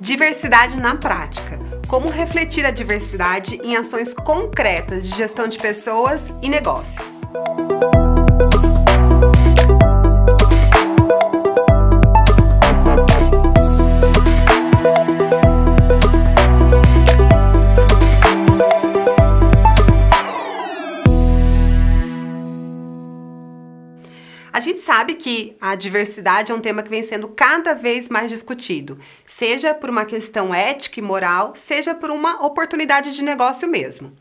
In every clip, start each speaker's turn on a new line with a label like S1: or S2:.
S1: Diversidade na prática. Como refletir a diversidade em ações concretas de gestão de pessoas e negócios. gente sabe que a diversidade é um tema que vem sendo cada vez mais discutido, seja por uma questão ética e moral, seja por uma oportunidade de negócio mesmo. O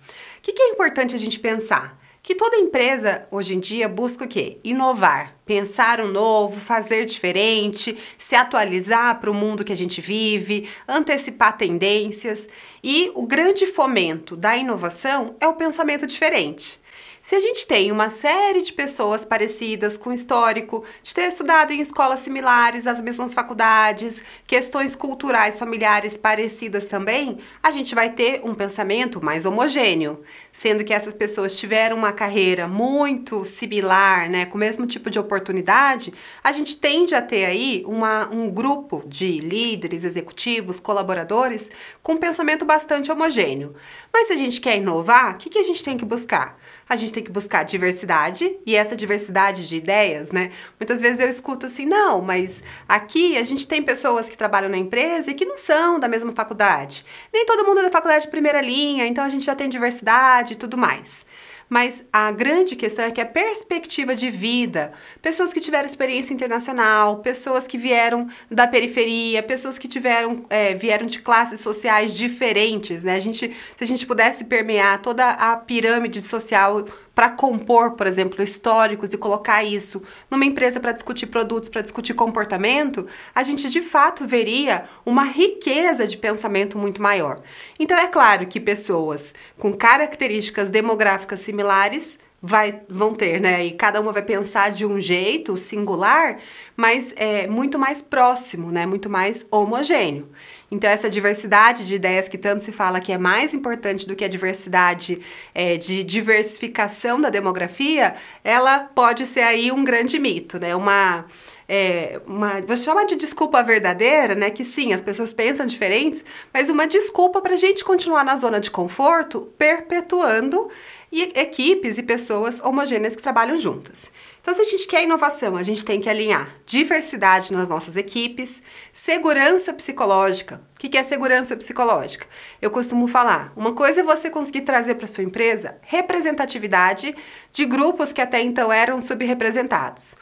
S1: que, que é importante a gente pensar? que toda empresa hoje em dia busca o quê? Inovar, pensar o um novo, fazer diferente, se atualizar para o mundo que a gente vive, antecipar tendências. E o grande fomento da inovação é o pensamento diferente. Se a gente tem uma série de pessoas parecidas com histórico, de ter estudado em escolas similares, as mesmas faculdades, questões culturais familiares parecidas também, a gente vai ter um pensamento mais homogêneo, sendo que essas pessoas tiveram uma carreira muito similar, né, com o mesmo tipo de oportunidade, a gente tende a ter aí uma, um grupo de líderes, executivos, colaboradores com um pensamento bastante homogêneo. Mas se a gente quer inovar, o que, que a gente tem que buscar? a gente tem que buscar diversidade e essa diversidade de ideias, né? Muitas vezes eu escuto assim, não, mas aqui a gente tem pessoas que trabalham na empresa e que não são da mesma faculdade. Nem todo mundo é da faculdade de primeira linha, então a gente já tem diversidade e tudo mais. Mas a grande questão é que a perspectiva de vida, pessoas que tiveram experiência internacional, pessoas que vieram da periferia, pessoas que tiveram é, vieram de classes sociais diferentes, né? A gente, se a gente pudesse permear toda a pirâmide social para compor, por exemplo, históricos e colocar isso numa empresa para discutir produtos, para discutir comportamento, a gente de fato veria uma riqueza de pensamento muito maior. Então é claro que pessoas com características demográficas similares vai, vão ter, né? E cada uma vai pensar de um jeito singular, mas é muito mais próximo, né? Muito mais homogêneo. Então, essa diversidade de ideias que tanto se fala que é mais importante do que a diversidade é, de diversificação da demografia, ela pode ser aí um grande mito, né? Uma, é, uma vou chamar de desculpa verdadeira, né? Que sim, as pessoas pensam diferentes, mas uma desculpa para a gente continuar na zona de conforto, perpetuando e equipes e pessoas homogêneas que trabalham juntas. Então, se a gente quer inovação, a gente tem que alinhar diversidade nas nossas equipes, segurança psicológica. O que é segurança psicológica? Eu costumo falar, uma coisa é você conseguir trazer para sua empresa representatividade de grupos que até então eram subrepresentados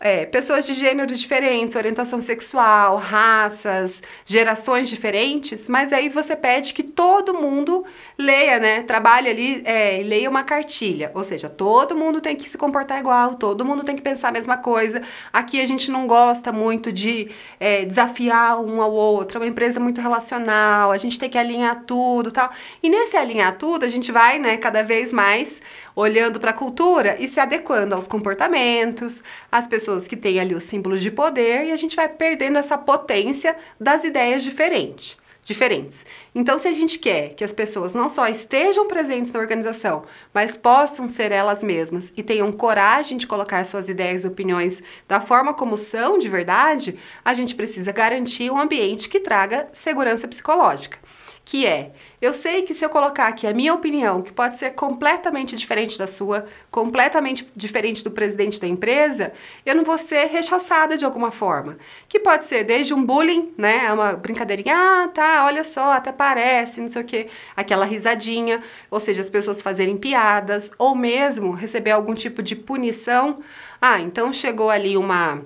S1: é, pessoas de gênero diferentes, orientação sexual, raças, gerações diferentes, mas aí você pede que todo mundo leia, né? Trabalhe ali é, leia uma cartilha. Ou seja, todo mundo tem que se comportar igual, todo mundo tem que pensar a mesma coisa. Aqui a gente não gosta muito de é, desafiar um ao outro, é uma empresa muito relacional, a gente tem que alinhar tudo tal. E nesse alinhar tudo, a gente vai, né, cada vez mais olhando para a cultura e se adequando aos comportamentos, às pessoas pessoas que têm ali os símbolos de poder e a gente vai perdendo essa potência das ideias diferentes diferentes. Então, se a gente quer que as pessoas não só estejam presentes na organização, mas possam ser elas mesmas e tenham coragem de colocar suas ideias e opiniões da forma como são de verdade, a gente precisa garantir um ambiente que traga segurança psicológica, que é eu sei que se eu colocar aqui a minha opinião, que pode ser completamente diferente da sua, completamente diferente do presidente da empresa, eu não vou ser rechaçada de alguma forma. Que pode ser desde um bullying, né? É uma brincadeirinha, ah, tá, olha só, até parece, não sei o quê. Aquela risadinha, ou seja, as pessoas fazerem piadas, ou mesmo receber algum tipo de punição. Ah, então chegou ali uma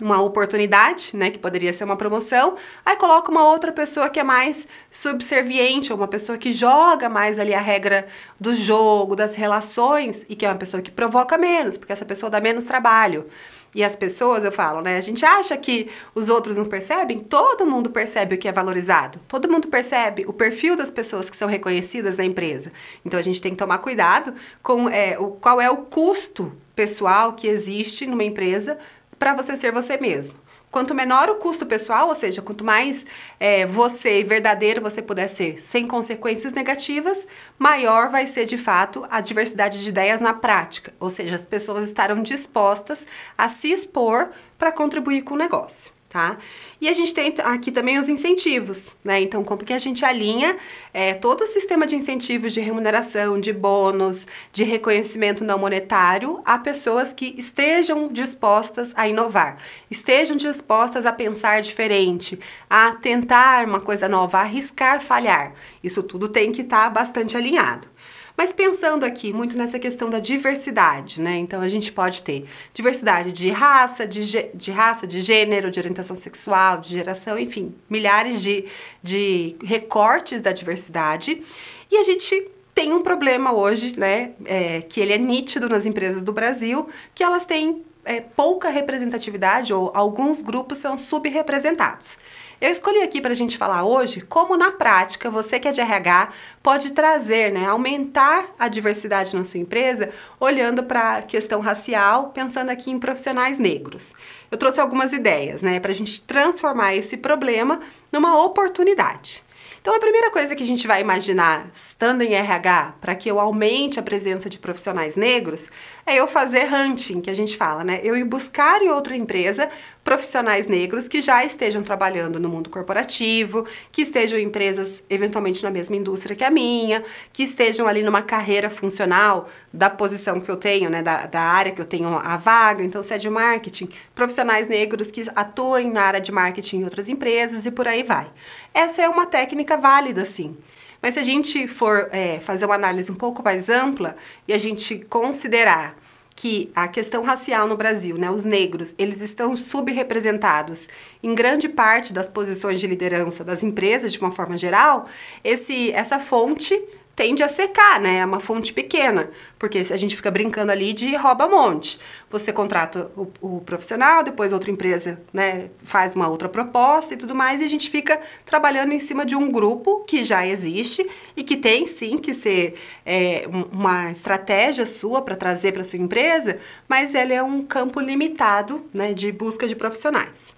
S1: uma oportunidade, né, que poderia ser uma promoção, aí coloca uma outra pessoa que é mais subserviente, ou uma pessoa que joga mais ali a regra do jogo, das relações, e que é uma pessoa que provoca menos, porque essa pessoa dá menos trabalho. E as pessoas, eu falo, né, a gente acha que os outros não percebem, todo mundo percebe o que é valorizado, todo mundo percebe o perfil das pessoas que são reconhecidas na empresa. Então a gente tem que tomar cuidado com é, o, qual é o custo pessoal que existe numa empresa para você ser você mesmo. Quanto menor o custo pessoal, ou seja, quanto mais é, você verdadeiro você puder ser, sem consequências negativas, maior vai ser de fato a diversidade de ideias na prática. Ou seja, as pessoas estarão dispostas a se expor para contribuir com o negócio tá? E a gente tem aqui também os incentivos, né? Então, como que a gente alinha é, todo o sistema de incentivos de remuneração, de bônus, de reconhecimento não monetário a pessoas que estejam dispostas a inovar, estejam dispostas a pensar diferente, a tentar uma coisa nova, a arriscar falhar. Isso tudo tem que estar tá bastante alinhado. Mas pensando aqui muito nessa questão da diversidade, né? Então a gente pode ter diversidade de raça, de, de raça, de gênero, de orientação sexual, de geração, enfim, milhares de, de recortes da diversidade. E a gente tem um problema hoje, né? É, que ele é nítido nas empresas do Brasil, que elas têm é, pouca representatividade ou alguns grupos são subrepresentados. Eu escolhi aqui para a gente falar hoje como, na prática, você que é de RH pode trazer, né, aumentar a diversidade na sua empresa, olhando para a questão racial, pensando aqui em profissionais negros. Eu trouxe algumas ideias né, para a gente transformar esse problema numa oportunidade. Então, a primeira coisa que a gente vai imaginar estando em RH para que eu aumente a presença de profissionais negros é eu fazer hunting, que a gente fala, né? Eu ir buscar em outra empresa profissionais negros que já estejam trabalhando no mundo corporativo, que estejam em empresas eventualmente na mesma indústria que a minha, que estejam ali numa carreira funcional da posição que eu tenho, né? Da, da área que eu tenho a vaga. Então, se é de marketing, profissionais negros que atuem na área de marketing em outras empresas e por aí vai. Essa é uma técnica válida, sim. Mas se a gente for é, fazer uma análise um pouco mais ampla e a gente considerar que a questão racial no Brasil, né, os negros, eles estão subrepresentados em grande parte das posições de liderança das empresas, de uma forma geral, esse, essa fonte tende a secar, né? É uma fonte pequena, porque a gente fica brincando ali de rouba monte. Você contrata o, o, profissional, depois outra empresa, né, faz uma outra proposta e tudo mais, e a gente fica trabalhando em cima de um grupo que já existe e que tem sim que ser é, uma estratégia sua para trazer para sua empresa, mas ela é um campo limitado, né, de busca de profissionais.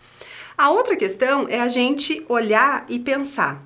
S1: A outra questão é a gente olhar e pensar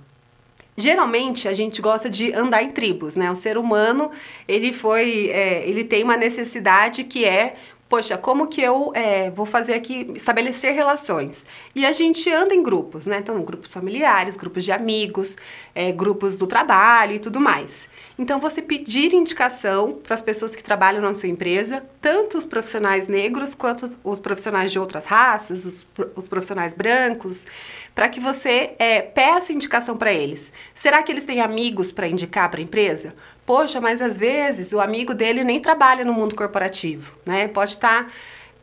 S1: Geralmente a gente gosta de andar em tribos, né? O ser humano ele foi, é, ele tem uma necessidade que é poxa, como que eu é, vou fazer aqui, estabelecer relações? E a gente anda em grupos, né? Então, grupos familiares, grupos de amigos, é, grupos do trabalho e tudo mais. Então, você pedir indicação para as pessoas que trabalham na sua empresa, tanto os profissionais negros quanto os profissionais de outras raças, os, os profissionais brancos, para que você é, peça indicação para eles. Será que eles têm amigos para indicar para a empresa? Poxa, mas às vezes o amigo dele nem trabalha no mundo corporativo, né? Pode estar, tá,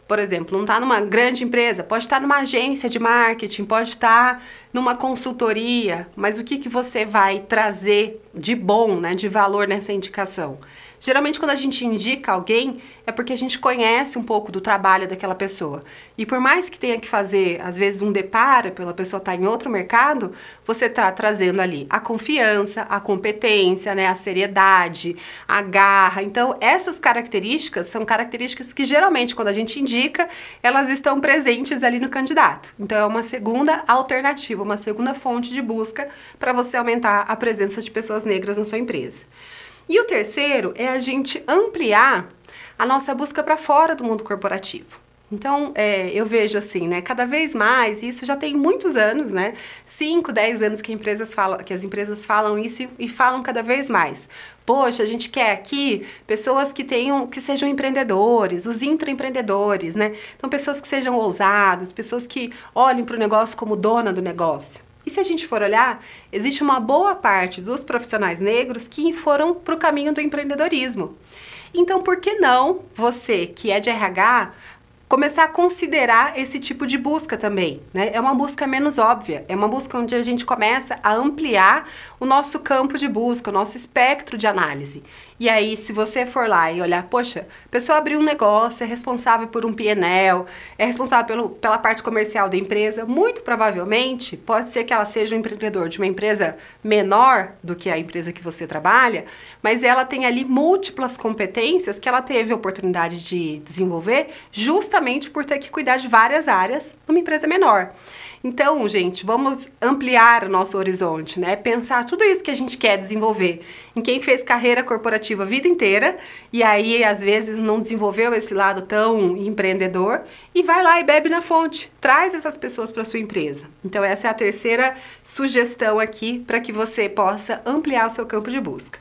S1: por exemplo, não está numa grande empresa, pode estar tá numa agência de marketing, pode estar tá numa consultoria, mas o que, que você vai trazer de bom, né, de valor nessa indicação? Geralmente, quando a gente indica alguém, é porque a gente conhece um pouco do trabalho daquela pessoa. E por mais que tenha que fazer, às vezes, um deparo pela pessoa estar tá em outro mercado, você está trazendo ali a confiança, a competência, né, a seriedade, a garra. Então, essas características são características que, geralmente, quando a gente indica, elas estão presentes ali no candidato. Então, é uma segunda alternativa, uma segunda fonte de busca para você aumentar a presença de pessoas negras na sua empresa. E o terceiro é a gente ampliar a nossa busca para fora do mundo corporativo. Então, é, eu vejo assim, né? Cada vez mais, isso já tem muitos anos, né? 5, 10 anos que, empresas falam, que as empresas falam isso e, e falam cada vez mais. Poxa, a gente quer aqui pessoas que tenham, que sejam empreendedores, os intraempreendedores, né? Então, pessoas que sejam ousadas, pessoas que olhem para o negócio como dona do negócio. E se a gente for olhar, existe uma boa parte dos profissionais negros que foram para o caminho do empreendedorismo. Então, por que não você, que é de RH, começar a considerar esse tipo de busca também, né? É uma busca menos óbvia, é uma busca onde a gente começa a ampliar o nosso campo de busca, o nosso espectro de análise. E aí, se você for lá e olhar, poxa, a pessoa abriu um negócio, é responsável por um PNL, é responsável pelo, pela parte comercial da empresa, muito provavelmente pode ser que ela seja um empreendedor de uma empresa menor do que a empresa que você trabalha, mas ela tem ali múltiplas competências que ela teve a oportunidade de desenvolver justamente por ter que cuidar de várias áreas numa empresa menor. Então, gente, vamos ampliar o nosso horizonte, né? Pensar tudo isso que a gente quer desenvolver, em quem fez carreira corporativa corporativo a vida inteira e aí às vezes não desenvolveu esse lado tão empreendedor e vai lá e bebe na fonte. Traz essas pessoas para sua empresa. Então essa é a terceira sugestão aqui para que você possa ampliar o seu campo de busca.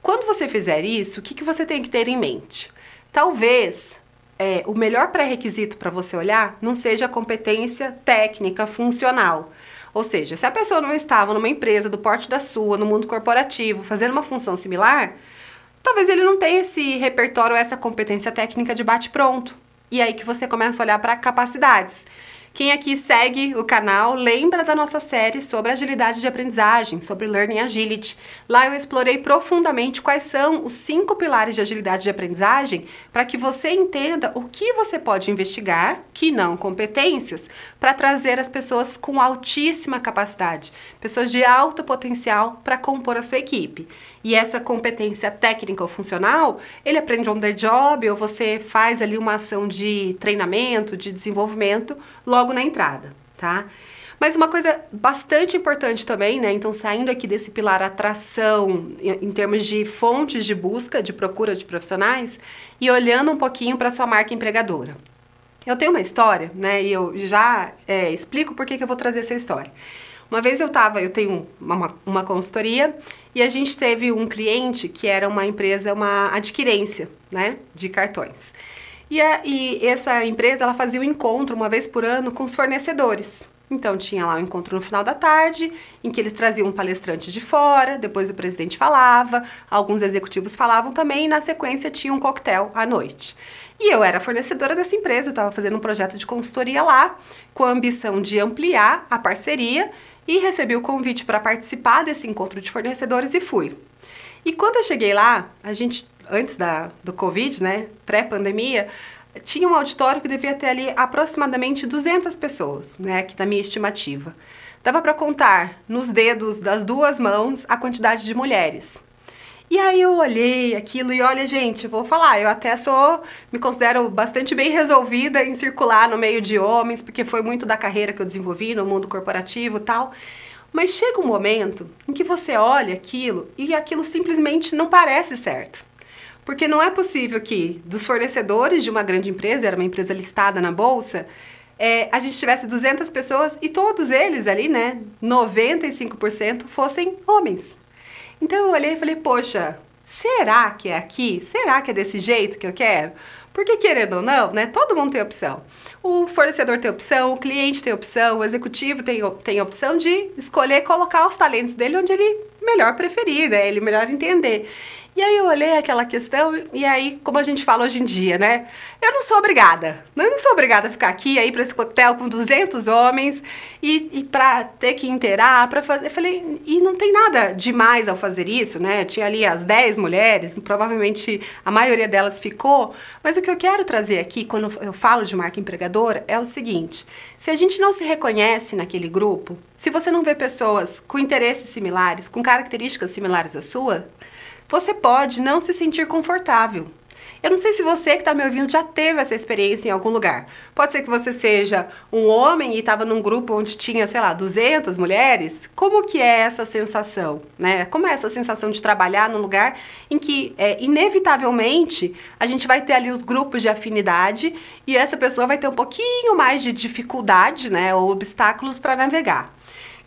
S1: Quando você fizer isso, o que, que você tem que ter em mente? Talvez é, o melhor pré-requisito para você olhar não seja a competência técnica, funcional. Ou seja, se a pessoa não estava numa empresa do porte da sua, no mundo corporativo, fazendo uma função similar, talvez ele não tenha esse repertório, essa competência técnica de bate-pronto. E aí que você começa a olhar para capacidades. Quem aqui segue o canal lembra da nossa série sobre agilidade de aprendizagem, sobre Learning Agility. Lá eu explorei profundamente quais são os cinco pilares de agilidade de aprendizagem para que você entenda o que você pode investigar, que não competências, para trazer as pessoas com altíssima capacidade, pessoas de alto potencial para compor a sua equipe e essa competência técnica ou funcional, ele aprende on the job ou você faz ali uma ação de treinamento, de desenvolvimento logo na entrada, tá? Mas uma coisa bastante importante também, né? Então, saindo aqui desse pilar atração em termos de fontes de busca, de procura de profissionais, e olhando um pouquinho para sua marca empregadora. Eu tenho uma história, né? E eu já é, explico por que, que eu vou trazer essa história. Uma vez eu tava, eu tenho uma, uma consultoria e a gente teve um cliente que era uma empresa, uma adquirência, né, de cartões. E, a, e essa empresa, ela fazia o um encontro uma vez por ano com os fornecedores. Então tinha lá um encontro no final da tarde, em que eles traziam um palestrante de fora, depois o presidente falava, alguns executivos falavam também, e na sequência tinha um coquetel à noite. E eu era fornecedora dessa empresa, eu estava fazendo um projeto de consultoria lá, com a ambição de ampliar a parceria e recebi o convite para participar desse encontro de fornecedores e fui. E quando eu cheguei lá, a gente, antes da, do Covid, né, pré-pandemia, tinha um auditório que devia ter ali aproximadamente 200 pessoas, né, que na minha estimativa. Dava para contar nos dedos das duas mãos a quantidade de mulheres. E aí eu olhei aquilo e olha, gente, vou falar, eu até sou, me considero bastante bem resolvida em circular no meio de homens, porque foi muito da carreira que eu desenvolvi no mundo corporativo, tal. Mas chega um momento em que você olha aquilo e aquilo simplesmente não parece certo. Porque não é possível que dos fornecedores de uma grande empresa, era uma empresa listada na bolsa, é, a gente tivesse 200 pessoas e todos eles ali, né, 95% fossem homens. Então eu olhei e falei, poxa, será que é aqui? Será que é desse jeito que eu quero? Porque querendo ou não, né, todo mundo tem opção. O fornecedor tem opção, o cliente tem opção, o executivo tem, tem opção de escolher colocar os talentos dele onde ele melhor preferir, né? Ele melhor entender. E aí eu olhei aquela questão e aí, como a gente fala hoje em dia, né? Eu não sou obrigada. Eu não sou obrigada a ficar aqui aí para esse hotel com 200 homens e, e para ter que inteirar, para fazer. Eu falei, e não tem nada demais ao fazer isso, né? tinha ali as 10 mulheres, provavelmente a maioria delas ficou, mas o que eu quero trazer aqui quando eu falo de marca empregadora é o seguinte: se a gente não se reconhece naquele grupo, se você não vê pessoas com interesses similares, com características similares à sua, você pode não se sentir confortável. Eu não sei se você que está me ouvindo já teve essa experiência em algum lugar. Pode ser que você seja um homem e estava num grupo onde tinha, sei lá, 200 mulheres. Como que é essa sensação, né? Como é essa sensação de trabalhar num lugar em que, é, inevitavelmente, a gente vai ter ali os grupos de afinidade e essa pessoa vai ter um pouquinho mais de dificuldade, né, ou obstáculos para navegar.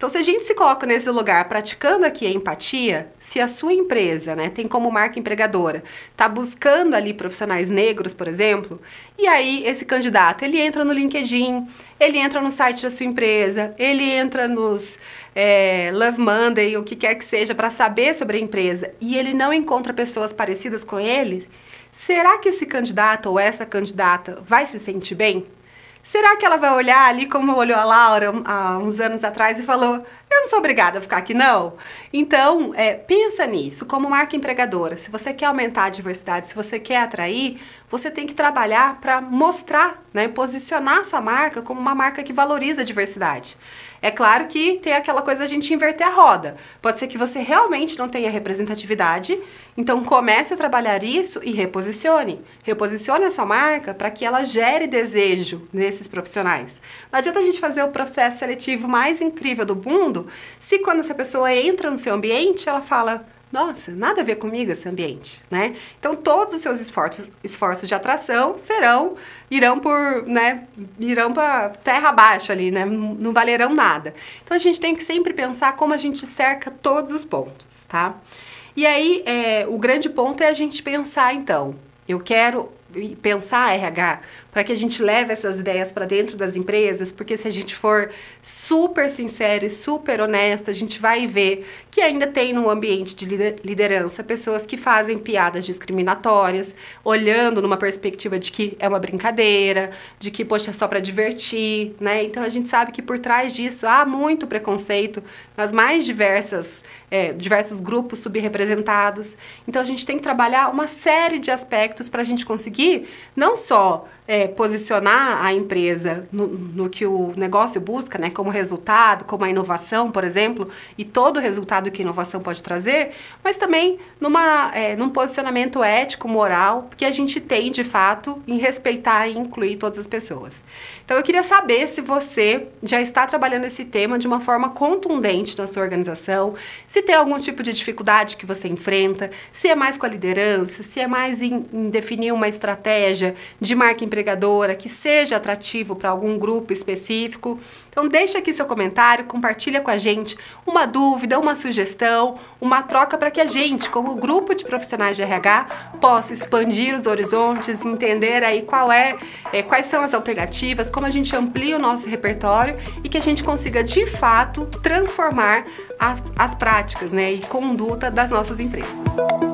S1: Então, se a gente se coloca nesse lugar, praticando aqui a empatia, se a sua empresa, né, tem como marca empregadora, tá buscando ali profissionais negros, por exemplo, e aí esse candidato, ele entra no LinkedIn, ele entra no site da sua empresa, ele entra nos é, Love Monday, o que quer que seja, para saber sobre a empresa, e ele não encontra pessoas parecidas com ele, será que esse candidato ou essa candidata vai se sentir bem? Será que ela vai olhar ali como olhou a Laura há uns anos atrás e falou: Eu não sou obrigada a ficar aqui, não? Então, é, pensa nisso como marca empregadora. Se você quer aumentar a diversidade, se você quer atrair, você tem que trabalhar para mostrar, né, posicionar a sua marca como uma marca que valoriza a diversidade. É claro que tem aquela coisa a gente inverter a roda. Pode ser que você realmente não tenha representatividade, então comece a trabalhar isso e reposicione. Reposicione a sua marca para que ela gere desejo nesses profissionais. Não adianta a gente fazer o processo seletivo mais incrível do mundo se quando essa pessoa entra no seu ambiente, ela fala: nossa, nada a ver comigo esse ambiente, né? Então todos os seus esforços, esforços de atração serão irão por, né, irão para terra abaixo ali, né? Não valerão nada. Então a gente tem que sempre pensar como a gente cerca todos os pontos, tá? E aí é, o grande ponto é a gente pensar então, eu quero pensar RH para que a gente leve essas ideias para dentro das empresas, porque se a gente for super sincero e super honesto, a gente vai ver que ainda tem no ambiente de liderança pessoas que fazem piadas discriminatórias, olhando numa perspectiva de que é uma brincadeira, de que poxa, é só para divertir, né? Então a gente sabe que por trás disso há muito preconceito nas mais diversas é, diversos grupos subrepresentados. Então a gente tem que trabalhar uma série de aspectos para a gente conseguir não só é, posicionar a empresa no, no, que o negócio busca, né, como resultado, como a inovação, por exemplo, e todo o resultado que a inovação pode trazer, mas também numa, é, num posicionamento ético, moral, que a gente tem de fato em respeitar e incluir todas as pessoas. Então eu queria saber se você já está trabalhando esse tema de uma forma contundente na sua organização, se tem algum tipo de dificuldade que você enfrenta, se é mais com a liderança, se é mais em, em definir uma estratégia de marca empresarial agregadora que seja atrativo para algum grupo específico. Então deixa aqui seu comentário, compartilha com a gente uma dúvida, uma sugestão, uma troca para que a gente, como grupo de profissionais de RH, possa expandir os horizontes, entender aí qual é, é quais são as alternativas, como a gente amplia o nosso repertório e que a gente consiga de fato transformar a, as práticas né, e conduta das nossas empresas.